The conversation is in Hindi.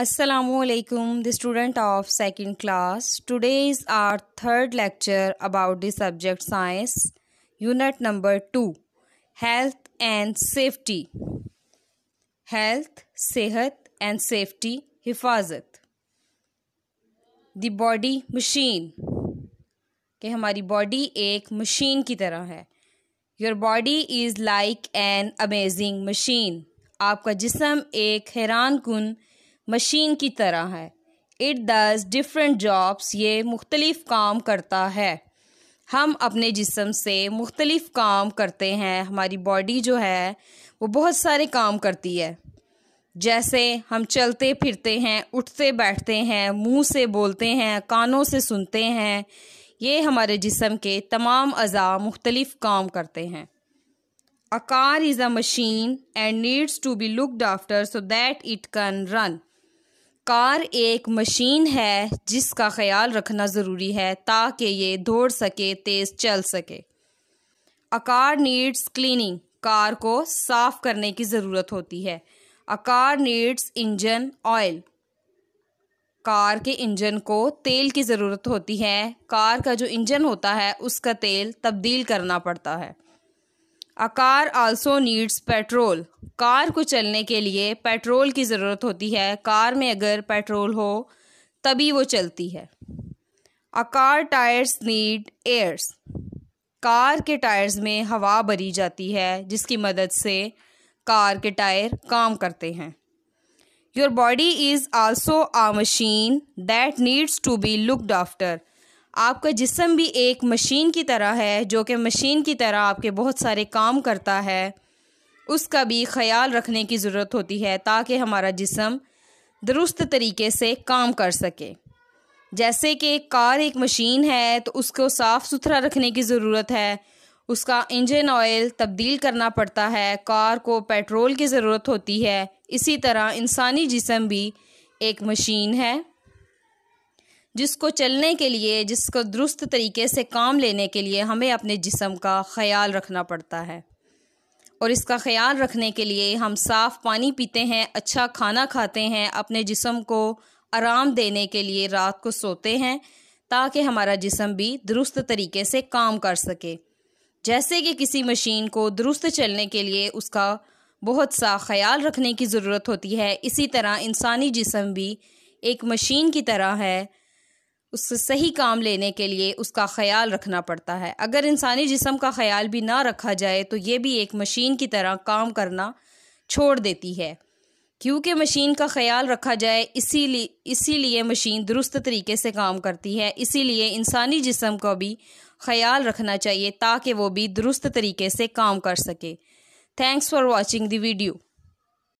Assalamualaikum, the student of second class. Today is our third lecture about the subject science, unit number two, health and safety. Health, sehat and safety, hifazat. The body machine. कि हमारी बॉडी एक मशीन की तरह है your body is like an amazing machine आपका जिसम एक हैरान कन मशीन की तरह है इट डज़ डिफरेंट जॉब्स ये मुख्तलिफ़ काम करता है हम अपने जिसम से मुख्तलिफ़ काम करते हैं हमारी बॉडी जो है वो बहुत सारे काम करती है जैसे हम चलते फिरते हैं उठते बैठते हैं मुंह से बोलते हैं कानों से सुनते हैं ये हमारे जिसम के तमाम अज़ा मुख्तलिफ़ काम करते हैं a car is a machine and needs to be looked after so that it can run car एक मशीन है जिसका ख्याल रखना ज़रूरी है ताकि ये दौड़ सके तेज़ चल सके a car needs cleaning car को साफ़ करने की ज़रूरत होती है a car needs engine oil car के इंजन को तेल की ज़रूरत होती है कार का जो इंजन होता है उसका तेल तब्दील करना पड़ता है a car also needs petrol car को चलने के लिए पेट्रोल की ज़रूरत होती है कार में अगर पेट्रोल हो तभी वो चलती है a car tyres need airs car के टायर्स में हवा भरी जाती है जिसकी मदद से कार के टायर काम करते हैं your body is also a machine that needs to be looked after आपका जिसम भी एक मशीन की तरह है जो कि मशीन की तरह आपके बहुत सारे काम करता है उसका भी ख्याल रखने की ज़रूरत होती है ताकि हमारा जिसम दुरुस्त तरीके से काम कर सके जैसे कि कार एक मशीन है तो उसको साफ़ सुथरा रखने की ज़रूरत है उसका इंजन ऑयल तब्दील करना पड़ता है कार को पेट्रोल की ज़रूरत होती है इसी तरह इंसानी जिसम भी एक मशीन है जिसको चलने के लिए जिसको दुरुस्त तरीके से काम लेने के लिए हमें अपने जिसम का ख्याल रखना पड़ता है और इसका ख्याल रखने के लिए हम साफ़ पानी पीते हैं अच्छा खाना खाते हैं अपने जिसम को आराम देने के लिए रात को सोते हैं ताकि हमारा जिसम भी दुरुस्त तरीके से काम कर सके जैसे कि किसी मशीन को दुरुस्त चलने के लिए उसका बहुत सा ख्याल रखने की ज़रूरत होती है इसी तरह इंसानी जिसम भी एक मशीन की तरह है उससे सही काम लेने के लिए उसका ख्याल रखना पड़ता है अगर इंसानी जिसम का ख्याल भी ना रखा जाए तो ये भी एक मशीन की तरह काम करना छोड़ देती है क्योंकि मशीन का ख्याल रखा जाए इसीलिए इसीलिए मशीन दुरुस्त तरीके से काम करती है इसीलिए इंसानी जिसम का भी ख्याल रखना चाहिए ताकि वो भी दुरुस्त तरीके से काम कर सके थैंक्स फॉर वॉचिंग दीडियो वीडियो